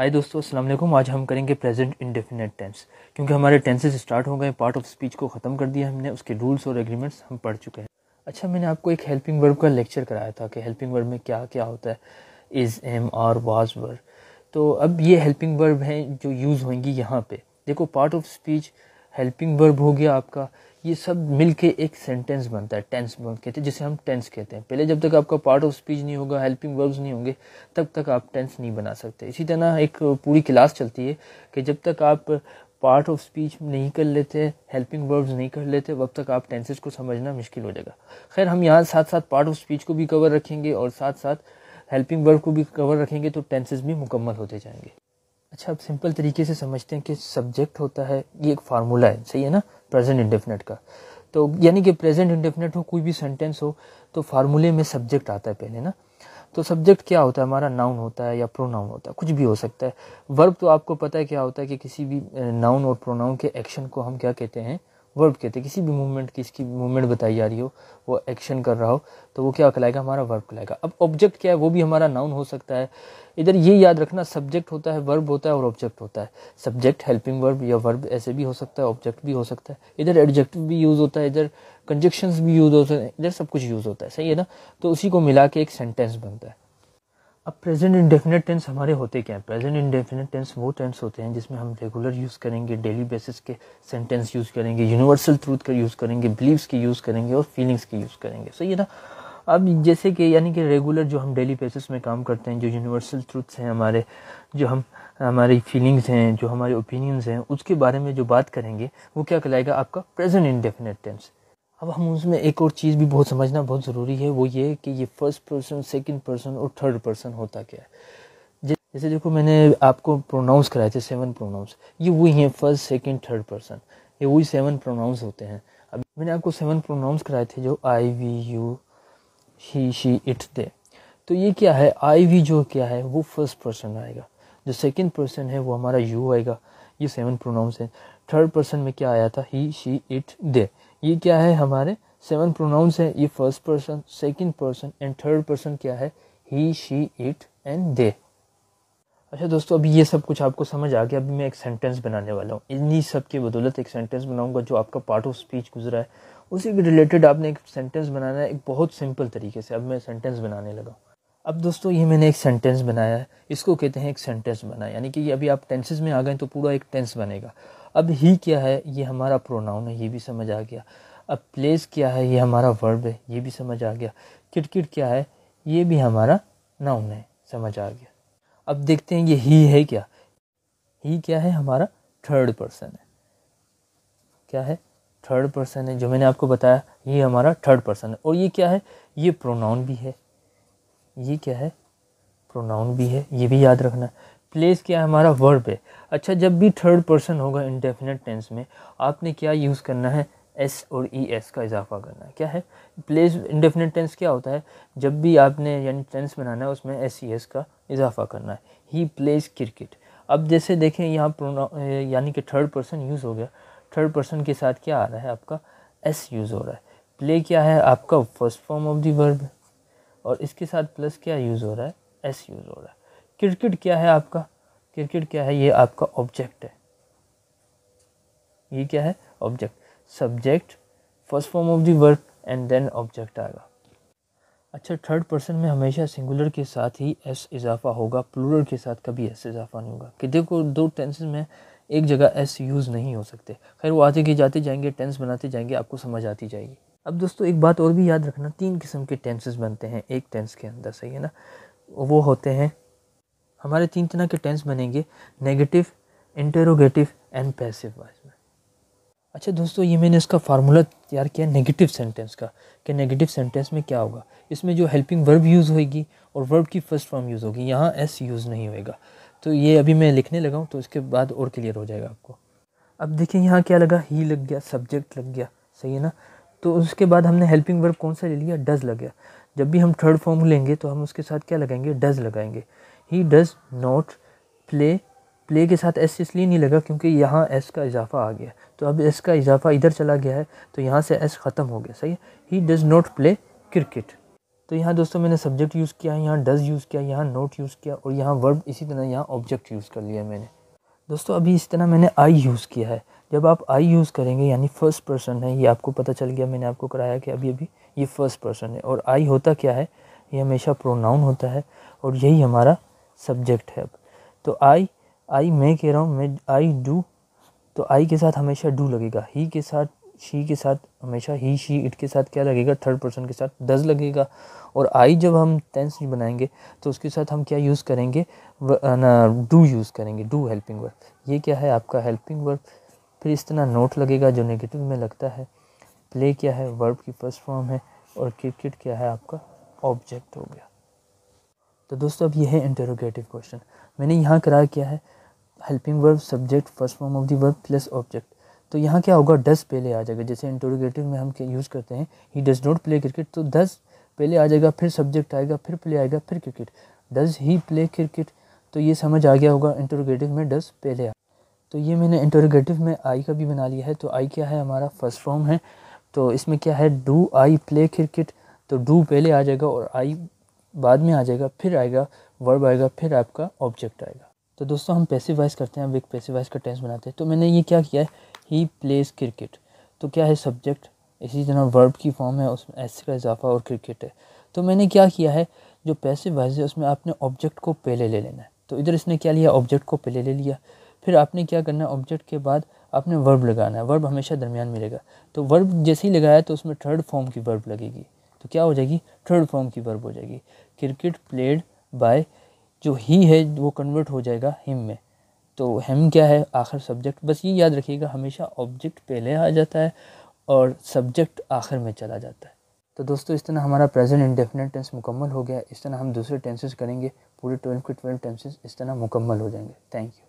हाय दोस्तों अस्सलाम वालेकुम आज हम करेंगे प्रेजेंट इंडेफिनेट टेंस क्योंकि हमारे टेंसेस स्टार्ट हो गए पार्ट ऑफ स्पीच को ख़त्म कर दिया हमने उसके रूल्स और एग्रीमेंट्स हम पढ़ चुके हैं अच्छा मैंने आपको एक हेल्पिंग वर्ब का लेक्चर कराया था कि हेल्पिंग वर्ब में क्या क्या होता है is am are was verb तो अब ये हेल्पिंग वर्ब हैं जो यूज़ होंगी यहाँ पर देखो part of speech helping verb हो गया आपका ये सब मिल के एक सेंटेंस बनता है टेंस बन कहते हैं जिसे हम टेंस कहते हैं पहले जब तक आपका पार्ट ऑफ स्पीच नहीं होगा हेल्पिंग वर्ब्स नहीं होंगे तब तक आप टेंस नहीं बना सकते इसी तरह एक पूरी क्लास चलती है कि जब तक आप पार्ट ऑफ स्पीच नहीं कर लेते हेल्पिंग वर्ब्स नहीं कर लेते वब तक आप टेंसेज को समझना मुश्किल हो जाएगा खैर हम यहाँ साथ साथ पार्ट ऑफ स्पीच को भी कवर रखेंगे और साथ साथ हेल्पिंग वर्ब को भी कवर रखेंगे तो टेंसेज भी मुकम्मल होते जाएंगे अच्छा अब सिंपल तरीके से समझते हैं कि सब्जेक्ट होता है ये एक फार्मूला है सही है ना प्रेजेंट इंडेफिनेट का तो यानी कि प्रेजेंट इंडेफिनेट हो कोई भी सेंटेंस हो तो फार्मूले में सब्जेक्ट आता है पहले ना तो सब्जेक्ट क्या होता है हमारा नाउन होता है या प्रोनाउन होता है कुछ भी हो सकता है वर्ब तो आपको पता है क्या होता है कि किसी भी नाउन और प्रोनाउन के एक्शन को हम क्या कहते हैं वर्ब कहते हैं किसी भी मूवमेंट की इसकी मूवमेंट बताई जा रही हो वो एक्शन कर रहा हो तो वो क्या कहलाएगा हमारा वर्ब कहलाएगा अब ऑब्जेक्ट क्या है वो भी हमारा नाउन हो सकता है इधर ये याद रखना सब्जेक्ट होता है वर्ब होता है और ऑब्जेक्ट होता है सब्जेक्ट हेल्पिंग वर्ब या वर्ब ऐसे भी हो सकता है ऑब्जेक्ट भी हो सकता है इधर एडजेक्टिव भी यूज़ होता है इधर कंजक्शंस भी यूज़ होते हैं इधर सब कुछ यूज़ होता है सही है ना तो उसी को मिला के एक सेंटेंस बनता है अब प्रेजेंट इंडेफिनेट टेंस हमारे होते क्या है प्रेजेंट इंडेफिनेट टेंस वो टेंस होते हैं जिसमें हम रेगुलर यूज़ करेंगे डेली बेसिस के सेंटेंस यूज़ करेंगे यूनिवर्सल ट्रूथ का यूज़ करेंगे बिलीव्स की यूज़ करेंगे और फीलिंग्स की यूज़ करेंगे सो है ना अब जैसे कि यानी कि रेगुलर जो हम डेली बेसिस में काम करते हैं जो यूनिवर्सल ट्रूथ्स हैं हमारे जो हम हमारी फीलिंग्स हैं जो हमारे ओपिनियंस हैं उसके बारे में जो बात करेंगे वो क्या कहलाएगा आपका प्रेजेंट इंडेफिनेट टेंस अब हम उसमें एक और चीज़ भी बहुत समझना बहुत ज़रूरी है वो ये कि ये फर्स्ट पर्सन सेकंड पर्सन और थर्ड पर्सन होता क्या है जैसे देखो मैंने आपको प्रोनाउंस कराए थे सेवन प्रोनाउंस ये वही हैं फर्स्ट सेकंड थर्ड पर्सन ये वही सेवन प्रोनाउंस होते हैं अब मैंने आपको सेवन प्रोनाउंस कराए थे जो I we you he she it they तो ये क्या है आई वी जो क्या है वो फर्स्ट पर्सन आएगा जो सेकंड पर्सन है वो हमारा यू आएगा ये सेवन प्रोनाउंस है थर्ड पर्सन में क्या आया था ही शी इट दे ये क्या है हमारे सेवन प्रोनाउंस है ये first person second person and third person क्या है he she it and they अच्छा दोस्तों अभी ये सब कुछ आपको समझ आ गया अभी मैं एक सेंटेंस बनाने वाला हूँ इन्हीं सब के बदौलत एक सेंटेंस बनाऊंगा जो आपका पार्ट ऑफ स्पीच गुजरा है उसी के रिलेटेड आपने एक सेंटेंस बनाना है एक बहुत सिंपल तरीके से अब मैं सेंटेंस बनाने लगा अब दोस्तों ये मैंने एक सेंटेंस बनाया है इसको कहते हैं एक सेंटेंस बना यानी कि ये अभी आप टेंसेज में आ गए तो पूरा एक टेंस बनेगा अब ही क्या है ये हमारा प्रोनाउन है ये भी समझ आ गया अब प्लेस क्या है ये हमारा वर्ब है ये भी समझ आ गया किटकिट क्या है ये भी हमारा नाउन है समझ आ गया अब देखते हैं ये ही है क्या ही क्या है हमारा थर्ड पर्सन है क्या है थर्ड पर्सन है जो मैंने आपको बताया ये हमारा थर्ड पर्सन है और ये क्या है ये प्रोनाउन भी है ये क्या है प्रोनाउन भी है ये भी याद रखना प्लेस क्या है हमारा वर्ब है अच्छा जब भी थर्ड पर्सन होगा इनडेफिनेट टेंस में आपने क्या यूज़ करना है एस और ई e एस का इजाफा करना है क्या है प्लेस इंडेफिनेट टेंस क्या होता है जब भी आपने यानी टेंस बनाना है उसमें एस ई एस का इजाफा करना है ही प्लेस क्रिकेट अब जैसे देखें यहाँ प्रोना यानी कि थर्ड पर्सन यूज़ हो गया थर्ड पर्सन के साथ क्या आ रहा है आपका एस यूज़ हो रहा है प्ले क्या है आपका first form of the verb और इसके साथ प्लस क्या यूज़ हो रहा है एस यूज़ हो रहा है क्रिकेट क्या है आपका क्रिकेट क्या है ये आपका ऑब्जेक्ट है ये क्या है object subject first form of the and then object आएगा अच्छा थर्ड पर्सन में हमेशा सिंगुलर के साथ ही एस इजाफा होगा प्लूरल के साथ कभी एस इजाफा नहीं होगा कि देखो दो टेंसेज में एक जगह एस यूज़ नहीं हो सकते खैर वो आते के जाते जाएंगे टेंस बनाते जाएंगे आपको समझ आती जाएगी अब दोस्तों एक बात और भी याद रखना तीन किस्म के टेंसेज बनते हैं एक टेंस के अंदर सही है ना वो होते हैं हमारे तीन तरह के टेंस बनेंगे negative interrogative and passive voice में अच्छा दोस्तों ये मैंने इसका फार्मूला तैयार किया नेगेटिव सेंटेंस का कि नेगेटिव सेंटेंस में क्या होगा इसमें जो हेल्पिंग वर्ब यूज़ होगी और वर्ब की फ़र्स्ट फॉर्म यूज़ होगी यहाँ एस यूज़ नहीं होएगा तो ये अभी मैं लिखने लगा हूँ तो इसके बाद और क्लियर हो जाएगा आपको अब देखिए यहाँ क्या लगा ही लग गया सब्जेक्ट लग गया सही है ना तो उसके बाद हमने हेल्पिंग वर्ब कौन सा ले लिया डज लग गया जब भी हम थर्ड फॉर्म लेंगे तो हम उसके साथ क्या लगाएंगे डज लगाएंगे he does not play play के साथ एस इसलिए नहीं लगा क्योंकि यहाँ एस का इजाफा आ गया तो अब एस का इजाफा इधर चला गया है तो यहाँ से एस ख़त्म हो गया सही है he does not play cricket तो यहाँ दोस्तों मैंने सब्जेक्ट यूज़ किया है यहाँ डज़ यूज़ किया यहाँ नोट यूज़ किया और यहाँ वर्ब इसी तरह यहाँ ऑब्जेक्ट यूज़ कर लिया मैंने दोस्तों अभी इस तरह मैंने आई यूज़ किया है जब आप आई यूज़ करेंगे यानी फ़र्स्ट पर्सन है ये आपको पता चल गया मैंने आपको कराया कि अभी अभी ये फ़र्स्ट पर्सन है और आई होता क्या है ये हमेशा प्रोनाउन होता है और यही हमारा सब्जेक्ट है अब तो आई आई मैं कह रहा हूँ मैं आई डू तो आई के साथ हमेशा डू लगेगा ही के साथ शी के साथ हमेशा ही शी इट के साथ क्या लगेगा थर्ड पर्सन के साथ डज लगेगा और आई जब हम टेंस बनाएंगे तो उसके साथ हम क्या यूज़ करेंगे डू यूज़ करेंगे डू हेल्पिंग वर्ब ये क्या है आपका हेल्पिंग वर्ब फिर इस तरह नोट लगेगा जो नेगेटिव में लगता है प्ले क्या है वर्ब की फर्स्ट फॉर्म है और क्रिकेट क्या है आपका ऑब्जेक्ट हो गया तो दोस्तों अब यह है इंटरोगेटिव क्वेश्चन मैंने यहाँ करार किया है helping verb subject first form of the verb plus object तो यहाँ क्या होगा डस पहले आ जाएगा जैसे इंटरोगेटिव में हम यूज़ करते हैं he does not play cricket तो डस पहले आ जाएगा फिर सब्जेक्ट आएगा फिर प्ले आएगा फिर cricket does he play cricket तो ये समझ आ गया होगा इंटरोगेटिव में डस पहले आ तो ये मैंने इंटरोगेटिव में आई का भी बना लिया है तो आई क्या है हमारा फर्स्ट फॉर्म है तो इसमें क्या है डू आई प्ले क्रिकेट तो डू पहले आ जाएगा और आई बाद में आ जाएगा फिर आएगा वर्ब आएगा फिर आपका ऑब्जेक्ट आएगा तो दोस्तों हम वाइज करते हैं अब एक वाइज का टेंस बनाते हैं तो मैंने ये क्या किया है ही प्लेज क्रिकेट तो क्या है सब्जेक्ट इसी तरह वर्ब की फॉर्म है उसमें एस का इजाफा और क्रिकेट है तो मैंने क्या किया है जो वाइज है उसमें आपने ऑब्जेक्ट को पहले ले लेना है तो इधर इसने क्या लिया ऑब्जेक्ट को पहले ले लिया फिर आपने क्या करना है ऑब्जेक्ट के बाद आपने वर्ब लगाना है वर्ब हमेशा दरमियान मिलेगा तो वर्ब जैसे ही लगाया तो उसमें थर्ड फॉर्म की वर्ब लगेगी तो क्या हो जाएगी थर्ड फॉर्म की वर्ब हो जाएगी क्रिकेट प्लेड बाय जो ही है वो कन्वर्ट हो जाएगा हिम में तो हिम क्या है आखिर सब्जेक्ट बस ये याद रखिएगा हमेशा ऑब्जेक्ट पहले आ जाता है और सब्जेक्ट आखिर में चला जाता है तो दोस्तों इस तरह हमारा प्रेजेंट इंडेफिनेट टेंस मुकम्मल हो गया इस तरह हम दूसरे टेंसेस करेंगे पूरे ट्वेल्व के ट्वेल्व टेंसेस इस तरह मुकम्मल हो जाएंगे थैंक यू